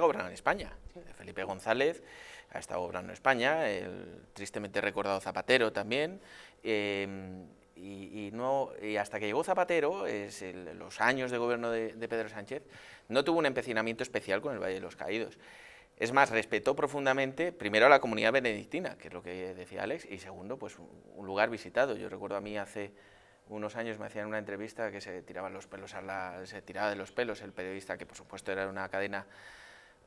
gobernado en España. Felipe González ha estado gobernando España, el tristemente recordado Zapatero también. Em, y, hasta que llegó Zapatero, es los años de gobierno de, Pedro Sánchez, no tuvo un empecinamiento especial con el Valle de los Caídos. Es más, respetó profundamente, primero a la comunidad benedictina, que es lo que decía Alex, y segundo, pues un lugar visitado. Yo recuerdo a mí hace unos años me hacían una entrevista que se tiraban los pelos se tiraba de los pelos el periodista, que por supuesto era una cadena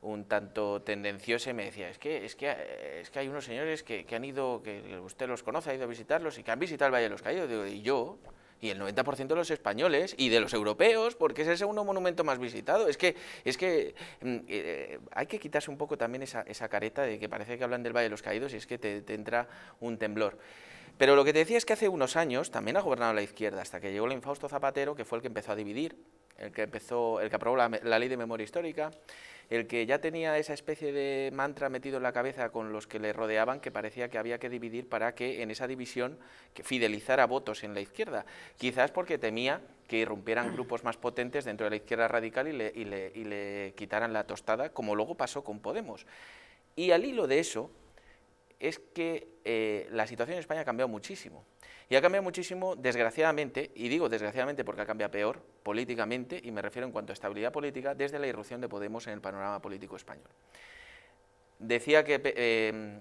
un tanto tendencioso y me decía, es que, es es que hay unos señores que, han ido, que usted los conoce, ha ido a visitarlos y que han visitado el Valle de los Caídos. y yo, y el 90% de los españoles y de los europeos, porque es el segundo monumento más visitado. Es que, es que mm, eh, hay que quitarse un poco también esa, careta de que parece que hablan del Valle de los Caídos y es que te, te entra un temblor. Pero lo que te decía es que hace unos años también ha gobernado la izquierda, hasta que llegó el infausto Zapatero, que fue el que empezó a dividir, el que empezó, el que aprobó la, ley de memoria histórica, el que ya tenía esa especie de mantra metido en la cabeza con los que le rodeaban, que parecía que había que dividir para que en esa división que fidelizara votos en la izquierda, quizás porque temía que irrumpieran grupos más potentes dentro de la izquierda radical y le, y le quitaran la tostada, como luego pasó con Podemos. Y al hilo de eso, es que eh, la situación en España ha cambiado muchísimo. Y ha cambiado muchísimo, desgraciadamente, y digo desgraciadamente porque ha cambiado peor políticamente, y me refiero en cuanto a estabilidad política, desde la irrupción de Podemos en el panorama político español. Decía que eh,